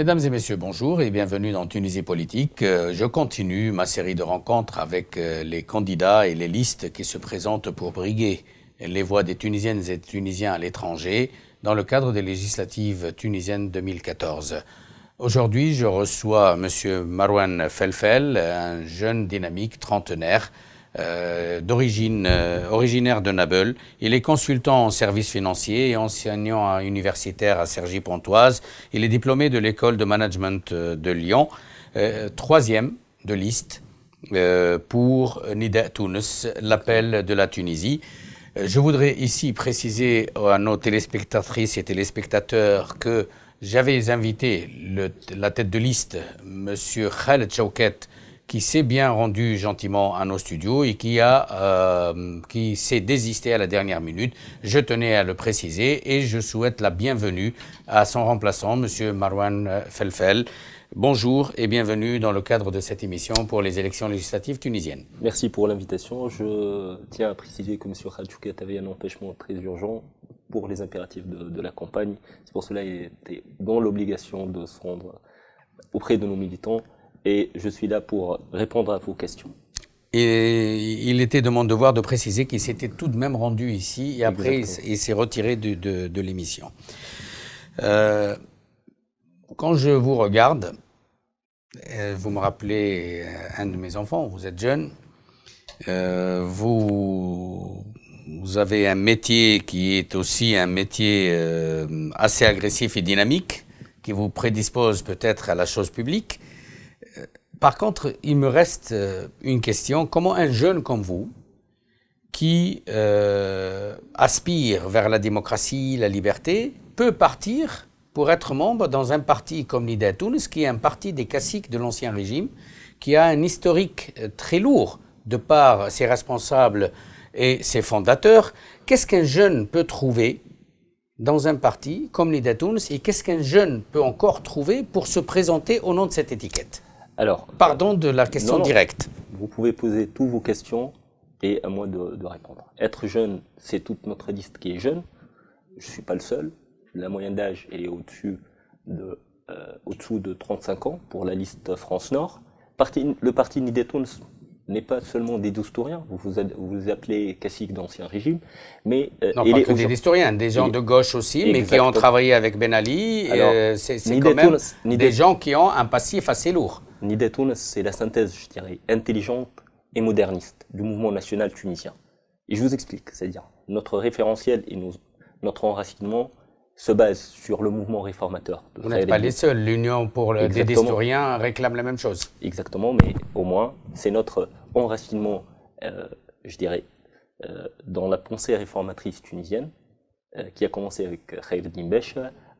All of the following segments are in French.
Mesdames et messieurs, bonjour et bienvenue dans Tunisie Politique. Euh, je continue ma série de rencontres avec euh, les candidats et les listes qui se présentent pour briguer les voix des Tunisiennes et Tunisiens à l'étranger dans le cadre des législatives tunisiennes 2014. Aujourd'hui, je reçois M. Marouane Felfel, un jeune dynamique trentenaire euh, d'origine euh, originaire de Nabeul. Il est consultant en services financiers et enseignant universitaire à Sergy pontoise Il est diplômé de l'école de management euh, de Lyon, troisième de liste pour Nida Tunis, l'appel de la Tunisie. Je voudrais ici préciser à nos téléspectatrices et téléspectateurs que j'avais invité la tête de liste, M. Khaled Chouquet qui s'est bien rendu gentiment à nos studios et qui, a, euh, qui s'est désisté à la dernière minute. Je tenais à le préciser et je souhaite la bienvenue à son remplaçant, M. Marwan euh, Felfel. Bonjour et bienvenue dans le cadre de cette émission pour les élections législatives tunisiennes. Merci pour l'invitation. Je tiens à préciser que M. Khadjoukat avait un empêchement très urgent pour les impératifs de, de la campagne. C'est pour cela qu'il était dans l'obligation de se rendre auprès de nos militants et je suis là pour répondre à vos questions. Et il était de mon devoir de préciser qu'il s'était tout de même rendu ici et après il s'est retiré de, l'émission. Euh, quand je vous regarde, euh, vous me rappelez euh, un de mes enfants, vous êtes jeune, vous, vous, avez un métier qui est aussi un métier assez agressif et dynamique, qui vous prédispose peut-être à la chose publique. Par contre, il me reste euh, une question. Comment un jeune comme vous, qui euh, aspire vers la démocratie, la liberté, peut partir pour être membre dans un parti comme l'Ida qui est un parti des classiques de l'ancien régime, qui a un historique euh, très lourd de par ses responsables et ses fondateurs. Qu'est-ce qu'un jeune peut trouver dans un parti comme l'Ida et qu'est-ce qu'un jeune peut encore trouver pour se présenter au nom de cette étiquette alors, Pardon de la question directe. Vous pouvez poser toutes vos questions et à moi de, répondre. Être jeune, c'est toute notre liste qui est jeune. Je ne suis pas le seul. La moyenne d'âge est au-dessus de, euh, de 35 ans pour la liste France Nord. Parti, le parti Nidetons n'est pas seulement des Doustouriens, vous vous, vous, appelez classique d'Ancien Régime, mais... Euh, non, pas que des Doustouriens, des gens de gauche aussi, mais qui ont travaillé avec Ben Ali, ni euh, c'est quand même des, gens qui ont un passif assez lourd. Nidetoun, c'est la synthèse, je dirais, intelligente et moderniste du mouvement national tunisien. Et je vous explique, c'est-à-dire, notre référentiel et notre enracinement se base sur le mouvement réformateur. De Vous n'êtes pas les seuls. L'Union pour les des réclame la même chose. Exactement, mais au moins, c'est notre enracinement, euh, je dirais, euh, dans la pensée réformatrice tunisienne, euh, qui a commencé avec Khair Dimbesh,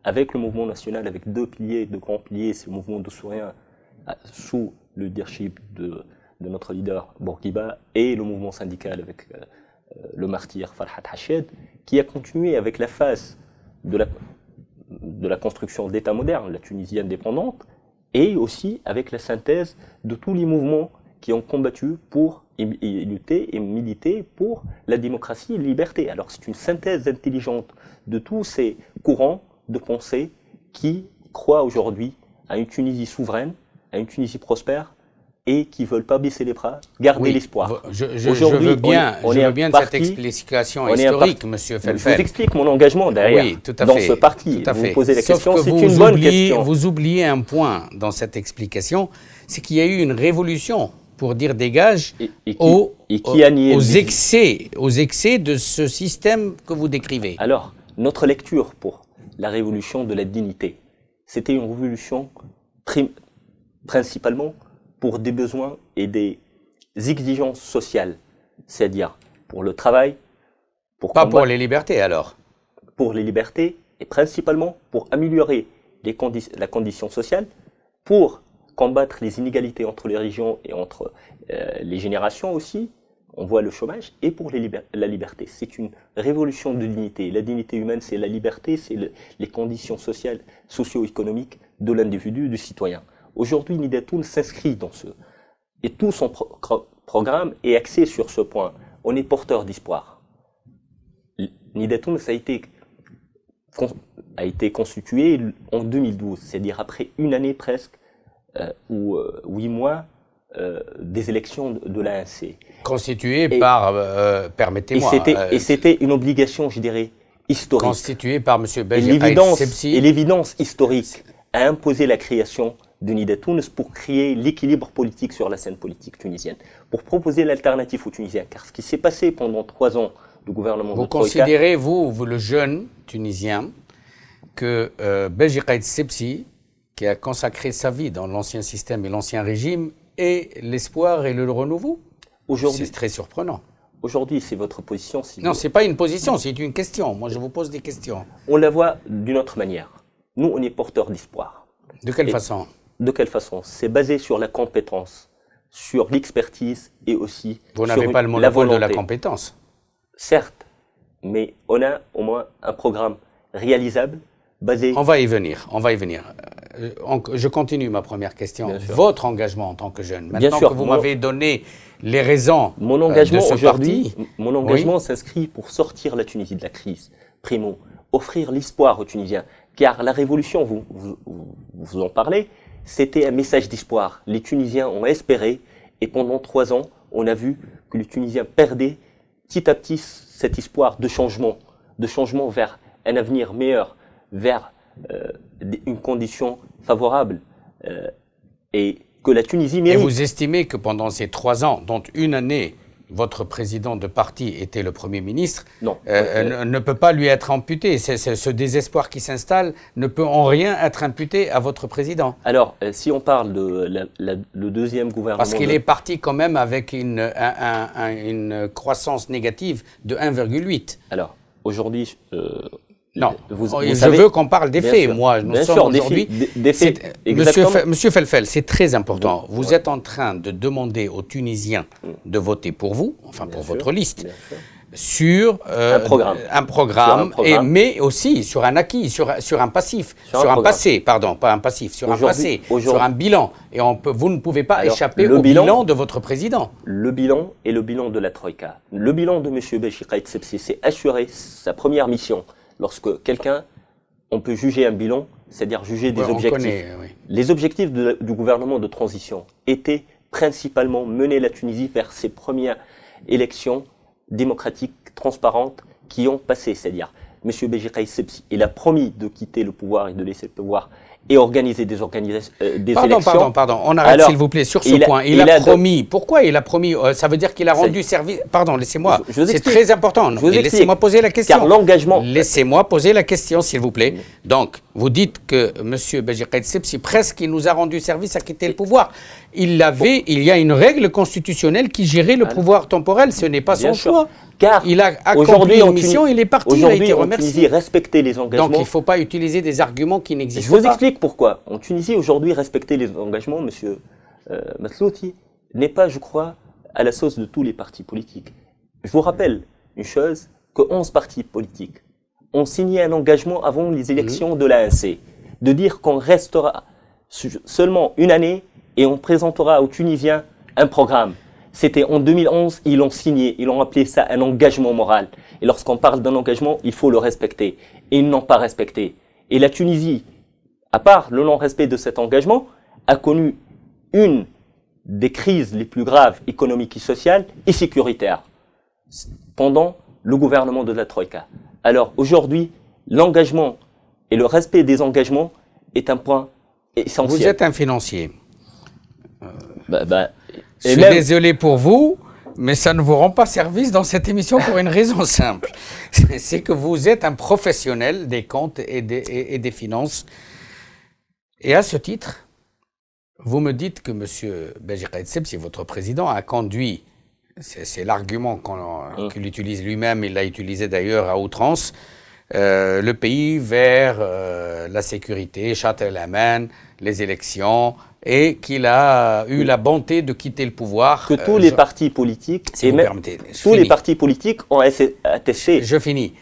avec le mouvement national, avec deux piliers, deux grands piliers, c'est le mouvement d'Oussourien sous le leadership de, de notre leader Bourguiba et le mouvement syndical avec le martyr Farhat Hached, qui a continué avec la phase de la, de la construction d'État moderne, la Tunisie indépendante, et aussi avec la synthèse de tous les mouvements qui ont combattu pour lutter et militer pour la démocratie et la liberté. Alors c'est une synthèse intelligente de tous ces courants de pensée qui croient aujourd'hui à une Tunisie souveraine, à une Tunisie prospère et qui ne veulent pas baisser les bras, garder l'espoir. Je, bien, cette explication historique, M. Felfel. Je vous explique mon engagement derrière, dans ce parti. Vous oubliez, Vous oubliez un point dans cette explication, c'est qu'il y a eu une révolution pour dire dégage excès, aux excès de ce système que vous décrivez. Alors, notre lecture pour la révolution de la dignité, c'était une révolution principalement pour des besoins et des exigences sociales, c'est-à-dire pour le travail, pour pas pour les libertés alors. Pour les libertés et principalement pour améliorer la condition sociale, pour combattre les inégalités entre les régions et entre euh, les générations aussi. On voit le chômage et pour les la liberté. C'est une révolution de dignité. La dignité humaine, c'est la liberté, c'est les conditions sociales, socio-économiques de l'individu, du citoyen. Aujourd'hui, Nidatoun s'inscrit dans ce. Et tout son programme est axé sur ce point. On est porteur d'espoir. Nidatoun, ça a été, a été constitué en 2012, c'est-à-dire après une année presque, euh, ou euh, huit mois euh, des élections de, l'ANC. Constitué par, permettez-moi. Et c'était une obligation, je dirais, historique. Constitué par M. Belgique. Et l'évidence historique a imposé la création Nida Tunis pour créer l'équilibre politique sur la scène politique tunisienne, pour proposer l'alternative aux Tunisiens. Car ce qui s'est passé pendant trois ans du gouvernement vous de Vous considérez, vous, le jeune Tunisien, que euh, Sepsi, qui a consacré sa vie dans l'ancien système et l'ancien régime, est l'espoir et le renouveau Aujourd'hui, C'est très surprenant. Aujourd'hui, c'est votre position. Si non, ce n'est pas une position, c'est une question. Moi, je vous pose des questions. On la voit d'une autre manière. Nous, on est porteurs d'espoir. De quelle façon de quelle façon C'est basé sur la compétence, sur l'expertise et aussi Vous sur n'avez pas le monopole de la compétence. Certes, mais on a au moins un programme réalisable basé. On va y venir. On va y venir. Euh, je continue ma première question. Votre engagement en tant que jeune. Maintenant Bien sûr, que vous m'avez donné les raisons mon euh, engagement aujourd'hui, mon engagement s'inscrit pour sortir la Tunisie de la crise. Primo, offrir l'espoir aux Tunisiens, car la révolution, vous, vous, vous en parlez, c'était un message d'espoir. Les Tunisiens ont espéré et pendant trois ans, on a vu que les Tunisiens perdaient petit à petit cet espoir de changement, de changement vers un avenir meilleur, vers euh, une condition favorable. Euh, et que la Tunisie mérite. Et vous estimez que pendant ces trois ans, dont une année votre président de parti était le Premier ministre, non. Euh, euh, ne peut pas lui être amputé. ce désespoir qui s'installe ne peut en rien être imputé à votre président. Alors, euh, si on parle de le deuxième gouvernement... Parce qu'il est parti quand même avec une, une croissance négative de 1,8. Alors, aujourd'hui, non, oh, je veux qu'on parle des faits. Moi, nous sommes aujourd'hui. Euh, monsieur, Monsieur Felfel, c'est très important. vous êtes en train de demander aux Tunisiens de voter pour vous, enfin pour votre liste, euh, sur un programme, mais aussi sur un acquis, sur, un passif, sur, un, passé, pardon, pas un passif, sur un passé, sur un bilan. Et on vous ne pouvez pas échapper au bilan, de votre président. Le bilan et le bilan de la Troïka. Le bilan de M. Béchika c'est assurer sa première mission – lorsque quelqu'un, on peut juger un bilan, c'est-à-dire juger des objectifs. Les objectifs du gouvernement de transition étaient principalement mener la Tunisie vers ses premières élections démocratiques, transparentes, qui ont passé, c'est-à-dire M. Bejikai Sepsi, il a promis de quitter le pouvoir et de laisser le pouvoir et organiser des, organisations, euh, des pardon, Pardon, pardon, on arrête s'il vous plaît sur ce point. Il, a, promis. Pourquoi il a promis euh, Ça veut dire qu'il a rendu service. Pardon, laissez-moi. C'est très important. Laissez-moi poser la question. Car l'engagement. Laissez-moi poser la question, s'il vous plaît. Donc, vous dites que M. Bajir si presque il nous a rendu service à quitter le pouvoir, il l'avait, il y a une règle constitutionnelle qui gérait le pouvoir temporel. Ce n'est pas son choix. Car il a accompli une mission, il est parti, il a été remercié. En Tunisie, respecter les engagements. Donc il ne faut pas utiliser des arguments qui n'existent pas. Je vous explique pourquoi. En Tunisie, aujourd'hui, respecter les engagements, M. Euh, n'est pas, je crois, à la sauce de tous les partis politiques. Je vous rappelle une chose, que 11 partis politiques ont signé un engagement avant les mhm. élections de l'ANC, de dire qu'on restera seulement une année et on présentera aux Tunisiens un programme. C'était en 2011, ils l'ont signé, ils ont appelé ça un engagement moral. Et lorsqu'on parle d'un engagement, il faut le respecter. Et ils n'ont pas respecté. Et la Tunisie, à part le non-respect de cet engagement, a connu une des crises les plus graves économiques et sociales et sécuritaires pendant le gouvernement de la Troïka. Alors aujourd'hui, l'engagement et le respect des engagements est un point essentiel. Vous êtes un financier. bah, bah je suis désolé pour vous, mais ça ne vous rend pas service dans cette émission pour une raison simple. C'est que vous êtes un professionnel des comptes et des, finances. Et à ce titre, vous me dites que M. Bajir si votre président, a conduit c'est l'argument mmh. qu'il utilise lui-même, il l'a utilisé d'ailleurs à outrance. Euh, le pays vers euh, la sécurité, châtel les élections, et qu'il a eu la bonté de quitter le pouvoir. Que tous euh, les partis politiques, si tous les partis politiques ont attaché. Je finis.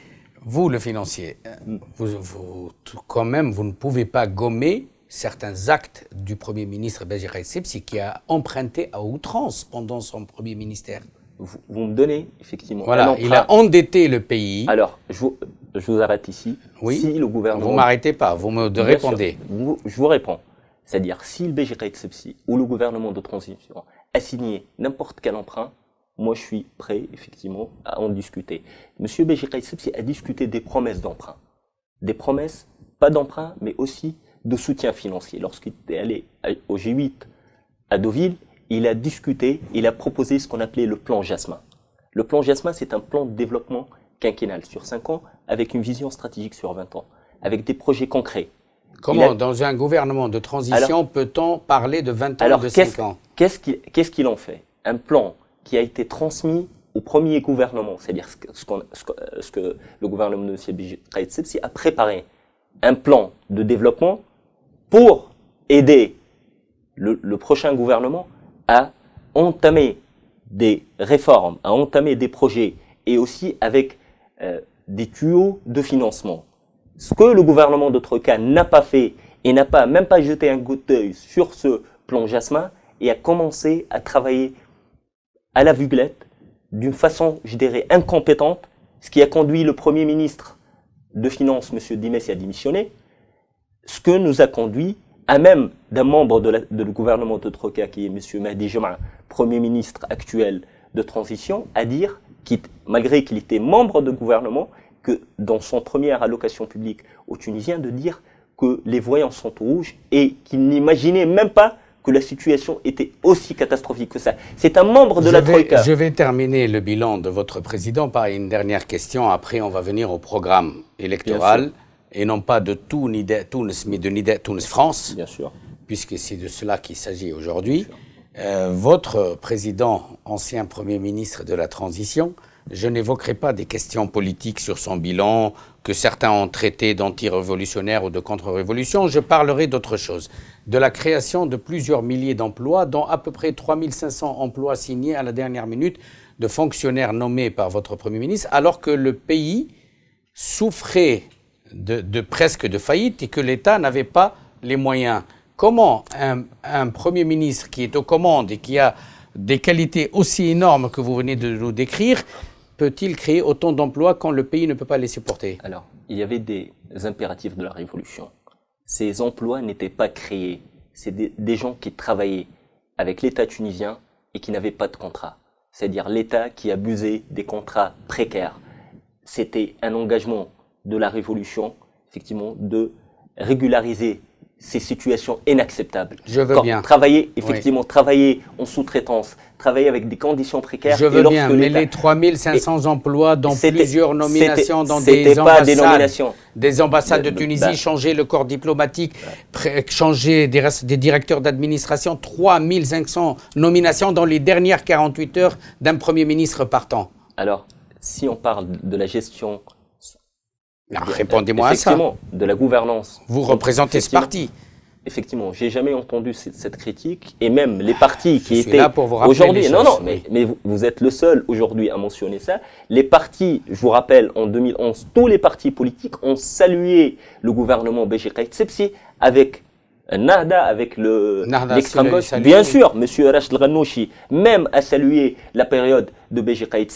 Vous, le financier, mmh. vous, vous, quand même, vous ne pouvez pas gommer certains actes du Premier ministre Béjir Essebsi qui a emprunté à outrance pendant son Premier ministère. Vous, me donnez, effectivement. Voilà, il a endetté le pays. Alors, je vous, je vous arrête ici. Oui. Si le gouvernement. Vous m'arrêtez pas, vous me répondez. je vous réponds. C'est-à-dire, si le BGR Essebsi ou le gouvernement de transition a signé n'importe quel emprunt, moi je suis prêt, effectivement, à en discuter. Monsieur Béjir Essebsi a discuté des promesses d'emprunt. Des promesses, pas d'emprunt, mais aussi de soutien financier. Lorsqu'il est allé au G8 à Deauville, il a discuté, il a proposé ce qu'on appelait le plan Jasmin. Le plan Jasmin, c'est un plan de développement quinquennal sur 5 ans, avec une vision stratégique sur 20 ans, avec des projets concrets. Comment, dans un gouvernement de transition, peut-on parler de 20 ans alors, de 5 ans Qu'est-ce qu'il en fait Un plan qui a été transmis au premier gouvernement, c'est-à-dire ce, que le gouvernement de M. Bijet a préparé un plan de développement pour aider le, prochain gouvernement à entamer des réformes, à entamer des projets et aussi avec euh, des tuyaux de financement. Ce que le gouvernement de cas n'a pas fait et n'a pas même pas jeté un coup d'œil sur ce plan Jasmin et a commencé à travailler à la vuglette d'une façon, je dirais, incompétente, ce qui a conduit le premier ministre de Finances, M. Dimes, à démissionner, ce que nous a conduit à même d'un membre de, le gouvernement de Troika, qui est M. Mahdi Premier ministre actuel de transition, à dire, malgré qu'il était membre de gouvernement, que dans son première allocation publique aux Tunisiens, de dire que les voyants sont au rouge et qu'il n'imaginait même pas que la situation était aussi catastrophique que ça. C'est un membre de la Troïka. Je vais terminer le bilan de votre président par une dernière question. Après, on va venir au programme électoral et non pas de tout mais de Nida France, Bien sûr. puisque c'est de cela qu'il s'agit aujourd'hui. Euh, votre président, ancien Premier ministre de la Transition, je n'évoquerai pas des questions politiques sur son bilan, que certains ont traité d'anti-révolutionnaire ou de contre-révolution, je parlerai d'autre chose, de la création de plusieurs milliers d'emplois, dont à peu près 3500 emplois signés à la dernière minute de fonctionnaires nommés par votre Premier ministre, alors que le pays souffrait de, presque de faillite et que l'État n'avait pas les moyens. Comment un, Premier ministre qui est aux commandes et qui a des qualités aussi énormes que vous venez de nous décrire peut-il créer autant d'emplois quand le pays ne peut pas les supporter Alors, il y avait des impératifs de la Révolution. Ces emplois n'étaient pas créés. C'est des, des gens qui travaillaient avec l'État tunisien et qui n'avaient pas de contrat. C'est-à-dire l'État qui abusait des contrats précaires. C'était un engagement de la Révolution, effectivement, de régulariser ces situations inacceptables. Je veux bien. Travailler, effectivement, travailler en sous-traitance, travailler avec des conditions précaires. Je veux et bien, mais les 3500 emplois dans plusieurs nominations, dans des ambassades, des, des ambassades, de bah, Tunisie, bah. changer le corps diplomatique, changer des, des directeurs d'administration, 3500 nominations dans les dernières 48 heures d'un Premier ministre partant. Alors, si on parle de la gestion eh Répondez-moi à ça. Effectivement, de la gouvernance. Vous représentez ce parti. Effectivement, j'ai jamais entendu cette, critique et même les partis qui étaient aujourd'hui. Non, non, mais, vous, êtes le seul aujourd'hui à mentionner ça. Les partis, je vous rappelle, en 2011, tous les partis politiques ont salué le gouvernement Béjika avec Nahda avec le l'extrême gauche. Bien sûr, Monsieur Rachid Ghanouchi même a salué la période de Béjikaït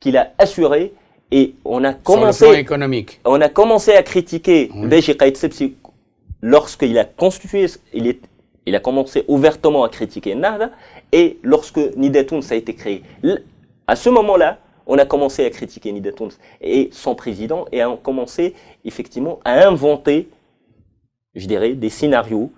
qu'il a assuré et on a commencé, économique. on a commencé à critiquer oui. Beji lorsqu'il a constitué, il, est, il a commencé ouvertement à critiquer Nahda et lorsque Nidetouns a été créé. À ce moment-là, on a commencé à critiquer Nidetouns et son président et a commencé effectivement à inventer, je dirais, des scénarios.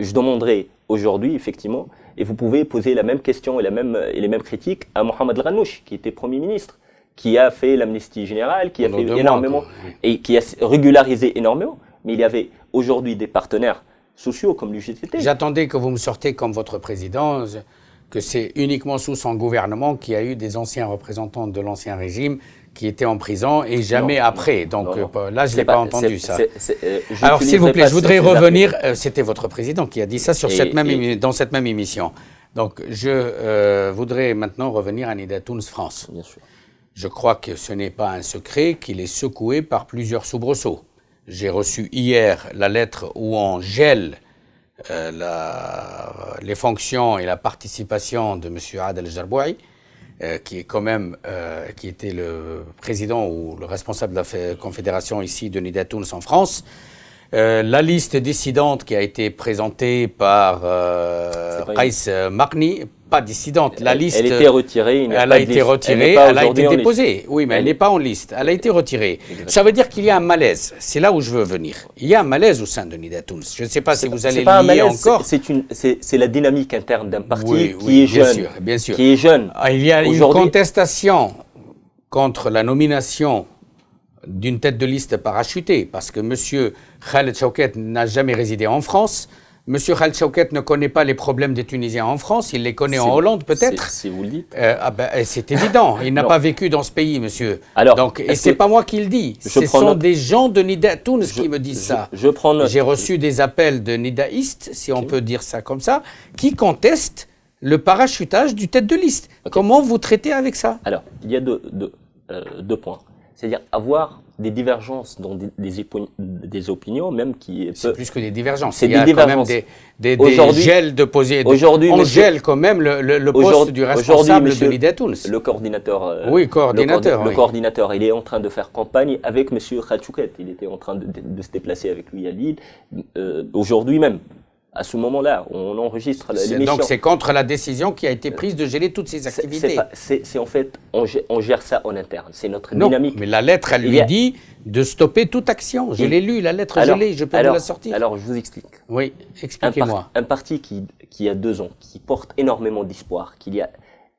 Je demanderai aujourd'hui, effectivement, et vous pouvez poser la même question et, la même, et les mêmes critiques à Mohamed Ranouch, qui était Premier ministre qui a fait l'amnistie générale, qui a fait énormément, et qui a régularisé énormément. Mais il y avait aujourd'hui des partenaires sociaux comme l'UGTT. J'attendais que vous me sortez comme votre président, que c'est uniquement sous son gouvernement qu'il y a eu des anciens représentants de l'ancien régime qui étaient en prison et jamais après. Donc euh, là, je n'ai pas, entendu ça. Euh, Alors s'il vous plaît, je voudrais revenir. Euh, c'était votre président qui a dit ça sur cette même dans cette même émission. Donc je voudrais maintenant revenir à Nida France. Bien sûr. Je crois que ce n'est pas un secret qu'il est secoué par plusieurs soubresauts. J'ai reçu hier la lettre où on gèle euh, les fonctions et la participation de M. Adel Jarboui, euh, qui est quand même, euh, qui était le président ou le responsable de la confédération ici de Nidatounes en France. la liste décidante qui a été présentée par Kais Marni, pas dissidente. La liste. Elle était retirée. elle, a été retirée. Elle, a été déposée. Oui, mais elle n'est pas en liste. Elle a été retirée. Ça veut dire qu'il y a un malaise. C'est là où je veux venir. Il y a un malaise au sein de Nidatoums. Je ne sais pas si vous allez le lire encore. C'est la dynamique interne d'un parti qui est jeune. Bien sûr, bien sûr. Qui est jeune. Ah, il y a une contestation contre la nomination d'une tête de liste parachutée parce que M. Khaled Chouquet n'a jamais résidé en France. Monsieur Khal ne connaît pas les problèmes des Tunisiens en France, il les connaît en Hollande peut-être. Si vous le dites. Euh, ah ben, eh, c'est évident, il n'a pas vécu dans ce pays, monsieur. Alors, Donc, et c'est pas moi qui le dis, ce sont des gens de Nida tous qui me disent ça. Je prends J'ai reçu des appels de nidaïstes, si on peut dire ça comme ça, qui contestent le parachutage du tête de liste. Comment vous traitez avec ça Alors, il y a deux euh, points c'est-à-dire avoir des divergences dans des, des, opinions, même qui. C'est plus que des divergences. C'est des divergences. Quand même des, des gels de poser. Aujourd'hui, on gèle quand même le, le, poste du responsable de l'idée Le coordinateur. Euh, oui, coordinateur. Le, coordinateur, il est en train de faire campagne avec Monsieur Khachoukhet. Il était en train de, se déplacer avec lui à Lille euh, aujourd'hui même à ce moment-là. On enregistre l'émission. Donc c'est contre la décision qui a été prise de geler toutes ces activités. C'est en fait, on gère, ça en interne. C'est notre non, dynamique. Mais la lettre, elle lui a... dit de stopper toute action. Je l'ai lu, la lettre alors, l'ai. je peux vous la sortir. Alors je vous explique. Oui, expliquez-moi. Un, parti qui, a deux ans, qui porte énormément d'espoir, qu'il y a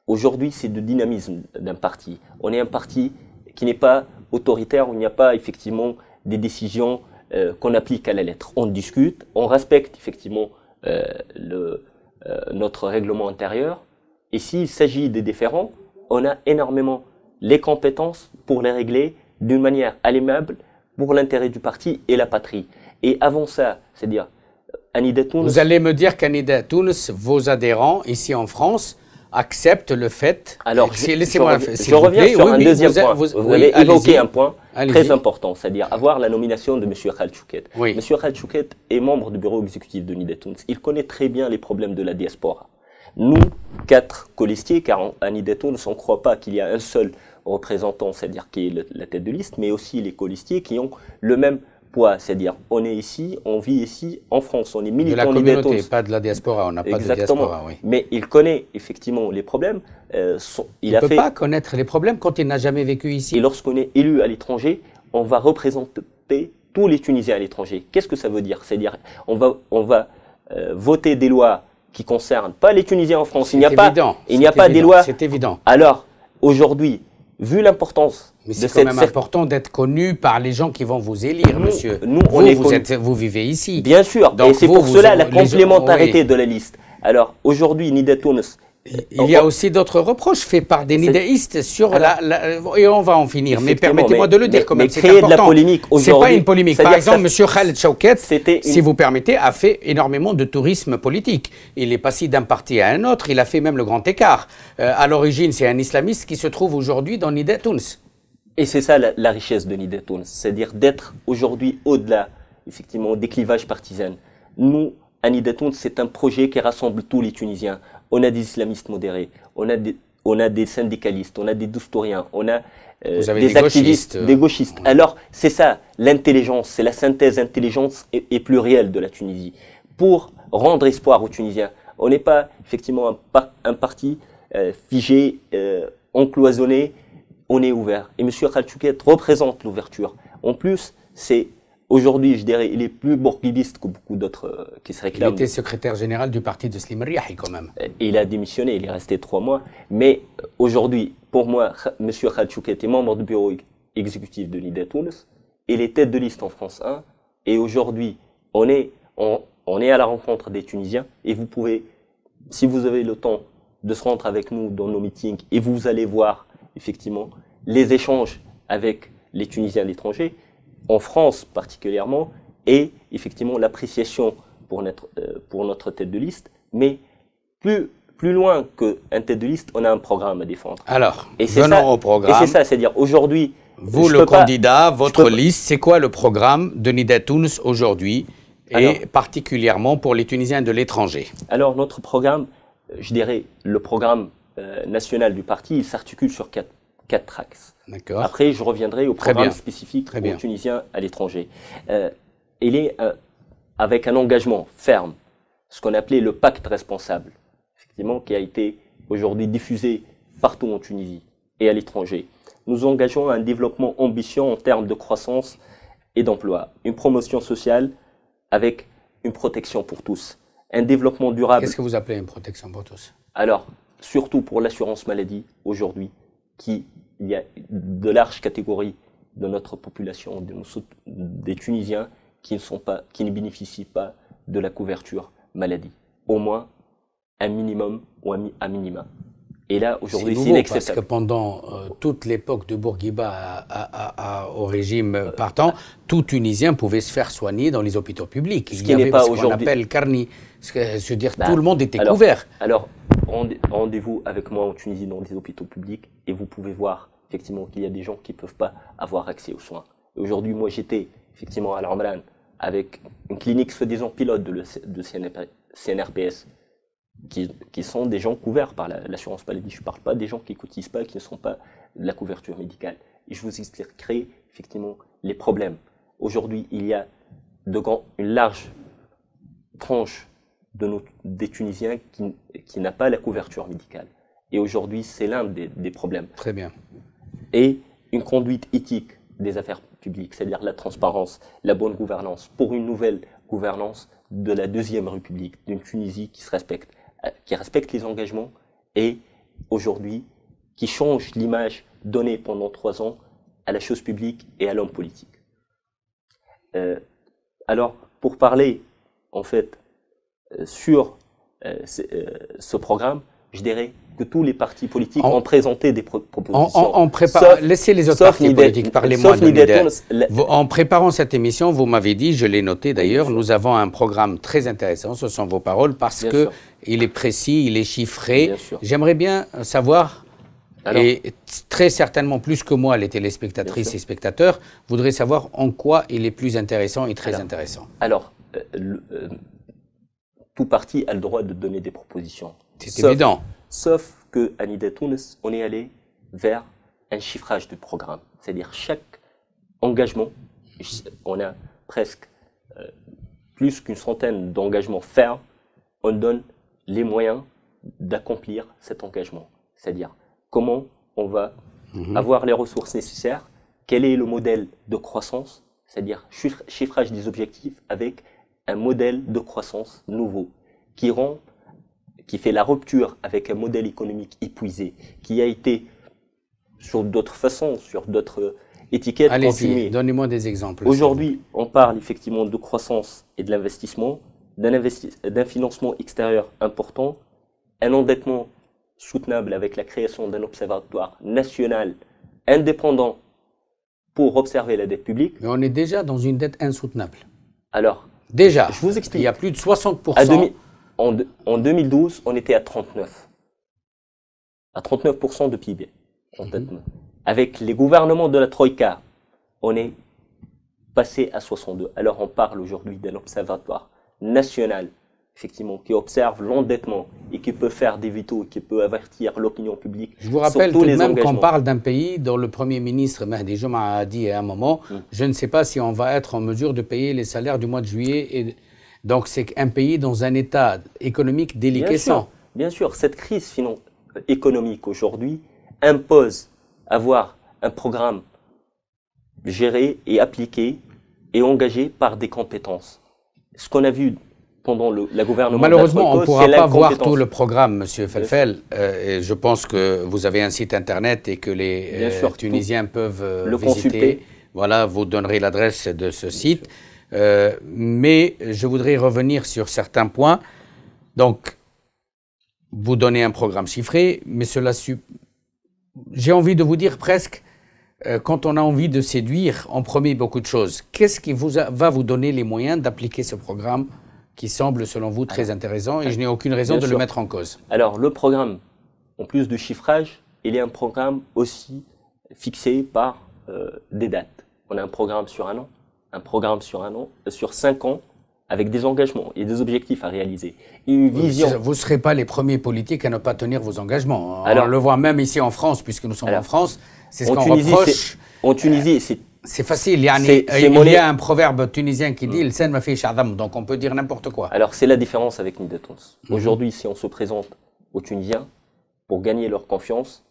aujourd'hui, c'est de dynamisme d'un parti. On est un parti qui n'est pas autoritaire, où il n'y a pas effectivement des décisions euh, qu'on applique à la lettre. On discute, on respecte effectivement euh, le, euh, notre règlement intérieur, et s'il s'agit des différends, on a énormément les compétences pour les régler d'une manière aimable pour l'intérêt du parti et la patrie. Et avant ça, c'est-à-dire, Vous allez me dire qu'Anida Tounes, vos adhérents ici en France, accepte le fait. Alors, laissez-moi. Je, reviens sur un deuxième point. Vous, un point très important, c'est-à-dire avoir la nomination de M. Khalchouket. M. Khalchouket est membre du bureau exécutif de Nidetouns. Il connaît très bien les problèmes de la diaspora. Nous, quatre colistiers, car à Nidetouns, on ne croit pas qu'il y a un seul représentant, c'est-à-dire qui est la tête de liste, mais aussi les colistiers qui ont le même poids, c'est-à-dire on est ici, on vit ici en France, on est militant de la communauté, pas de la diaspora, on n'a pas de diaspora, oui. Mais il connaît effectivement les problèmes. Euh, il ne peut fait... pas connaître les problèmes quand il n'a jamais vécu ici. Et lorsqu'on est élu à l'étranger, on va représenter tous les Tunisiens à l'étranger. Qu'est-ce que ça veut dire C'est-à-dire on va, on va euh, voter des lois qui concernent pas les Tunisiens en France. Il n'y a pas, il n'y a pas des lois. C'est évident. Alors aujourd'hui, vu l'importance de cette... c'est quand même important d'être connu par les gens qui vont vous élire, monsieur. Nous, vous, vous, Êtes, vous vivez ici. Bien sûr, et c'est pour cela la complémentarité de la liste. Alors, aujourd'hui, Nida il y a aussi d'autres reproches faits par des nidéistes sur la, Et on va en finir, mais permettez-moi de le dire quand même. Mais créer de la polémique aujourd'hui. Ce pas une polémique. Par exemple, M. Khaled Chouket, si vous permettez, a fait énormément de tourisme politique. Il est passé d'un parti à un autre, il a fait même le grand écart. Euh, à l'origine, c'est un islamiste qui se trouve aujourd'hui dans Nidé Et c'est ça la, richesse de Nidé c'est-à-dire d'être aujourd'hui au-delà, effectivement, des clivages partisans. Nous, Anidatoun, c'est un projet qui rassemble tous les Tunisiens on a des islamistes modérés, on a des, on a des syndicalistes, on a des doustouriens, on a euh, des, activistes, des gauchistes. Alors, c'est ça, l'intelligence, c'est la synthèse intelligence et, plurielle de la Tunisie. Pour rendre espoir aux Tunisiens, on n'est pas effectivement un, parti euh, figé, euh, encloisonné, on est ouvert. Et M. Khalchouket représente l'ouverture. En plus, c'est aujourd'hui, je dirais, il est plus borghidiste que beaucoup d'autres euh, qui seraient. réclament. Il était secrétaire général du parti de Slim Riahi quand même. Euh, il a démissionné, il est resté trois mois. Mais euh, aujourd'hui, pour moi, M. Khatchouk était membre du bureau exécutif de l'IDA Tunis. Il est tête de liste en France 1. Et aujourd'hui, on est, on, on est à la rencontre des Tunisiens. Et vous pouvez, si vous avez le temps de se rendre avec nous dans nos meetings, et vous allez voir, effectivement, les échanges avec les Tunisiens à l'étranger, en France particulièrement, et effectivement l'appréciation euh, pour notre, tête de liste, mais plus, plus loin qu'un tête de liste, on a un programme à défendre. Alors, venons au programme. Et c'est ça, c'est-à-dire aujourd'hui... Vous, le candidat, votre liste, c'est quoi le programme de Nida Tunis aujourd'hui et particulièrement pour les Tunisiens de l'étranger Alors, notre programme, euh, je dirais, le programme euh, national du parti, il s'articule sur quatre, quatre axes. Après, je reviendrai au programme spécifique Très bien. Tunisiens à l'étranger. Euh, il est euh, avec un engagement ferme, ce qu'on appelait le pacte responsable, effectivement, qui a été aujourd'hui diffusé partout en Tunisie et à l'étranger. Nous engageons un développement ambitieux en termes de croissance et d'emploi, une promotion sociale avec une protection pour tous, un développement durable. Qu'est-ce que vous appelez une protection pour tous Alors, surtout pour l'assurance maladie aujourd'hui, qui il y a de larges catégories de notre population, des Tunisiens, qui ne, sont pas, qui ne bénéficient pas de la couverture maladie. Au moins un minimum ou un, un minima. Et là, aujourd'hui, c'est inacceptable. Parce que pendant euh, toute l'époque de Bourguiba à, à, au régime euh, partant, tout Tunisien pouvait se faire soigner dans les hôpitaux publics. Ce qui n'est avait pas ce qu'on appelle carni. Je veux dire, bah, tout le monde était couvert. Alors, rendez-vous avec moi en Tunisie dans les hôpitaux publics et vous pouvez voir effectivement qu'il y a des gens qui ne peuvent pas avoir accès aux soins. Aujourd'hui, moi, j'étais effectivement à al avec une clinique soi-disant pilote de, de CNRPS qui, sont des gens couverts par l'assurance la, maladie. Je ne parle pas des gens qui ne cotisent pas, qui ne sont pas de la couverture médicale. Et je vous explique, créer effectivement les problèmes. Aujourd'hui, il y a de une large tranche de nos, des Tunisiens qui, qui n'a pas la couverture médicale. Et aujourd'hui, c'est l'un des, des, problèmes. Très bien. Et une conduite éthique des affaires publiques, c'est-à-dire la transparence, la bonne gouvernance, pour une nouvelle gouvernance de la Deuxième République, d'une Tunisie qui se respecte qui respectent les engagements et aujourd'hui qui changent l'image donnée pendant trois ans à la chose publique et à l'homme politique. Euh, alors, pour parler en fait euh, sur euh, ce programme, je dirais que tous les partis politiques ont présenté des propositions. En, laissez les autres partis politiques parler moi En préparant cette émission, vous m'avez dit, je l'ai noté d'ailleurs, nous avons un programme très intéressant, ce sont vos paroles, parce que il est précis, il est chiffré. J'aimerais bien savoir, et très certainement plus que moi, les téléspectatrices et spectateurs, voudraient savoir en quoi il est plus intéressant et très intéressant. Alors, euh, euh, tout parti a le droit de donner des propositions. C'est évident. Sauf que à on est allé vers un chiffrage du programme. C'est-à-dire chaque engagement, on a presque euh, plus qu'une centaine d'engagements fermes, on donne les moyens d'accomplir cet engagement. C'est-à-dire comment on va mhm. avoir les ressources nécessaires, quel est le modèle de croissance, c'est-à-dire chiffrage des objectifs avec un modèle de croissance nouveau qui rend, qui fait la rupture avec un modèle économique épuisé, qui a été sur d'autres façons, sur d'autres étiquettes. Allez-y, donnez-moi des exemples. Aujourd'hui, on parle effectivement de croissance et de l'investissement d'un financement extérieur important, un endettement soutenable avec la création d'un observatoire national indépendant pour observer la dette publique. Mais on est déjà dans une dette insoutenable. Alors, déjà, je vous explique. Il y a plus de 60%. en, 2012, on était à 39. À 39% de PIB. Mhm. Avec les gouvernements de la Troïka, on est passé à 62. Alors on parle aujourd'hui d'un observatoire national, effectivement, qui observe l'endettement et qui peut faire des vitaux qui peut avertir l'opinion publique. Je vous rappelle tout de même qu'on parle d'un pays dont le Premier ministre Mahdi Joma a dit à un moment, mm. je ne sais pas si on va être en mesure de payer les salaires du mois de juillet. Et... Donc c'est un pays dans un état économique déliquescent. Bien, bien sûr, cette crise économique aujourd'hui impose avoir un programme géré et appliqué et engagé par des compétences ce qu'on a vu pendant la gouvernement. Malheureusement, on ne pourra pas voir tout le programme, Monsieur Felfel. Euh, je pense que vous avez un site internet et que les euh, Tunisiens peuvent euh, le visiter. Consulter. Voilà, vous donnerez l'adresse de ce site. mais je voudrais revenir sur certains points. Donc, vous donnez un programme chiffré, mais cela, j'ai envie de vous dire presque, euh, quand on a envie de séduire, on promet beaucoup de choses. Qu'est-ce qui va vous donner les moyens d'appliquer ce programme qui semble, selon vous, très intéressant et je n'ai aucune raison de le mettre en cause Alors, le programme, en plus du chiffrage, il est un programme aussi fixé par euh, des dates. On a un programme sur un an, un programme sur un an, euh, sur cinq ans, avec des engagements et des objectifs à réaliser. vision. Vous ne serez pas les premiers politiques à ne pas tenir vos engagements. Hein. Alors, on le voit même ici en France, puisque nous sommes en France. C'est ce qu'on En Tunisie, euh, c'est facile, euh, il y a un proverbe tunisien qui dit mmh. ma Chardam » donc on peut dire n'importe quoi. Alors c'est la différence avec Nidetons. Mhm. Aujourd'hui, si on se présente aux Tunisiens, pour gagner leur confiance,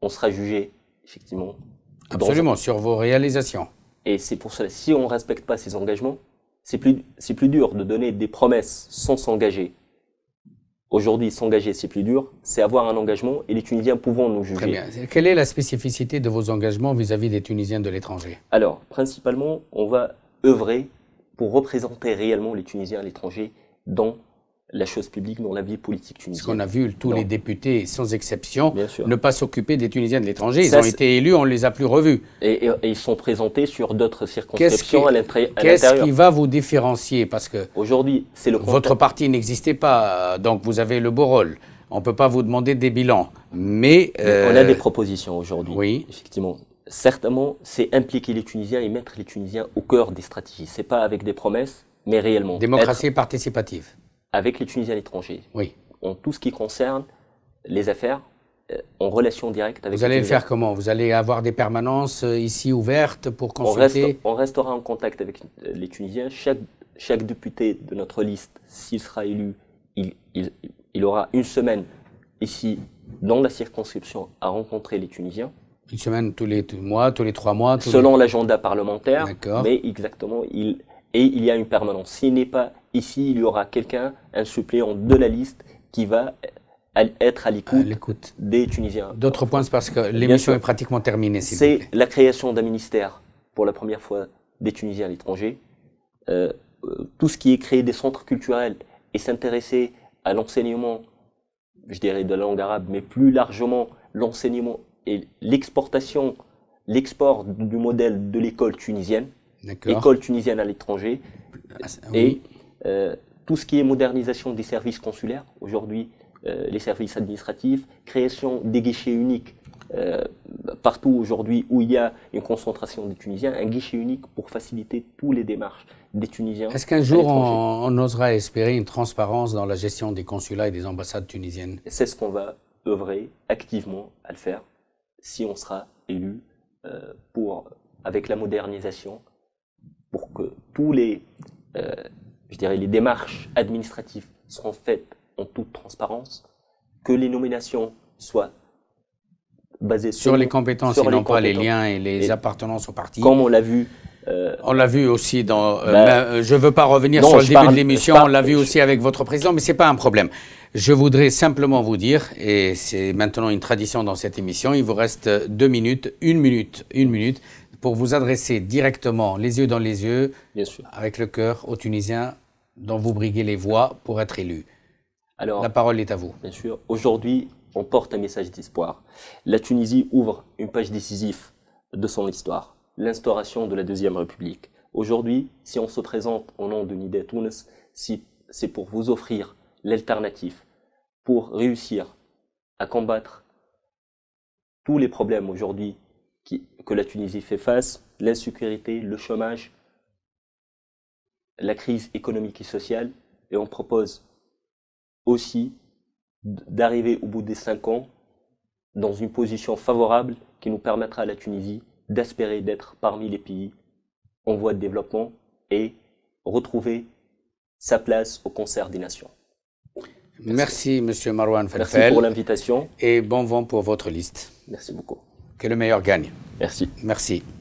on sera jugé, effectivement. Absolument, sur vos réalisations. Et c'est pour cela, si on ne respecte pas ses engagements, c'est plus dur de donner des promesses sans s'engager Aujourd'hui, s'engager, c'est plus dur. C'est avoir un engagement et les Tunisiens pouvant nous juger. Très bien. Quelle est la spécificité de vos engagements vis-à-vis des Tunisiens de l'étranger Alors, principalement, on va œuvrer pour représenter réellement les Tunisiens à l'étranger dans la chose publique dans la vie politique tunisienne. Ce qu'on a vu tous les députés, sans exception, ne pas s'occuper des Tunisiens de l'étranger. Ils ont été élus, on ne les a plus revus. Et, ils sont présentés sur d'autres circonscriptions à l'intérieur. Qu'est-ce qui va vous différencier Parce que aujourd'hui, c'est le votre parti n'existait pas, donc vous avez le beau rôle. On ne peut pas vous demander des bilans, mais... On a euh, des propositions aujourd'hui, oui. effectivement certainement, c'est impliquer les Tunisiens et mettre les Tunisiens au cœur des stratégies. C'est pas avec des promesses, mais réellement. Démocratie participative avec les Tunisiens à l'étranger. Oui. En tout ce qui concerne les affaires euh, en relation directe avec Vous allez le faire comment Vous allez avoir des permanences euh, ici ouvertes pour consulter on, restera en contact avec euh, les Tunisiens. Chaque, chaque député de notre liste, s'il sera élu, il, il, aura une semaine ici, dans la circonscription, à rencontrer les Tunisiens. Une semaine tous les mois, tous les trois mois Selon l'agenda parlementaire. D'accord. Mais exactement, il et il y a une permanence. S'il n'est pas ici, il y aura quelqu'un, un suppléant de la liste qui va être à l'écoute des Tunisiens. D'autres points, c'est parce que l'émission est pratiquement terminée. C'est la création d'un ministère pour la première fois des Tunisiens à l'étranger. Euh, euh, tout ce qui est créer des centres culturels et s'intéresser à l'enseignement, je dirais de la langue arabe, mais plus largement l'enseignement et l'exportation, l'export du modèle de l'école tunisienne, école tunisienne à l'étranger. Ah, ah et euh, tout ce qui est modernisation des services consulaires, aujourd'hui euh, les services administratifs, création des guichets uniques. Euh, partout aujourd'hui où il y a une concentration des Tunisiens, un guichet unique pour faciliter toutes les démarches des Tunisiens. Est-ce qu'un jour on, osera espérer une transparence dans la gestion des consulats et des ambassades tunisiennes C'est ce qu'on va œuvrer activement à le faire si on sera élu pour, avec la modernisation, pour que tous les, euh, je dirais, les démarches administratives seront faites en toute transparence, que les nominations soient basées sur, les compétences et non pas les liens et les appartenances au parti. Comme on l'a vu. Euh, on l'a vu aussi dans. Euh, ben, ben, je ne veux pas revenir sur le début de l'émission. On l'a vu aussi avec votre président, mais ce n'est pas un problème. Je voudrais simplement vous dire, et c'est maintenant une tradition dans cette émission, il vous reste deux minutes, une minute, une minute pour vous adresser directement, les yeux dans les yeux, Bien sûr. avec le cœur aux Tunisiens dont vous briguez les voix pour être élus. la parole est à vous. Bien sûr. Aujourd'hui, on porte un message d'espoir. La Tunisie ouvre une page décisive de son histoire, l'instauration de la Deuxième République. Aujourd'hui, si on se présente au nom de Nida Tunis, c'est pour vous offrir l'alternative, pour réussir à combattre tous les problèmes aujourd'hui que la Tunisie fait face, l'insécurité, le chômage, la crise économique et sociale, et on propose aussi d'arriver au bout des cinq ans dans une position favorable qui nous permettra à la Tunisie d'espérer d'être parmi les pays en voie de développement et retrouver sa place au concert des nations. Merci, Monsieur Marwan Merci pour l'invitation. Et bon vent pour votre liste. Merci beaucoup que le meilleur gagne. Merci. Merci.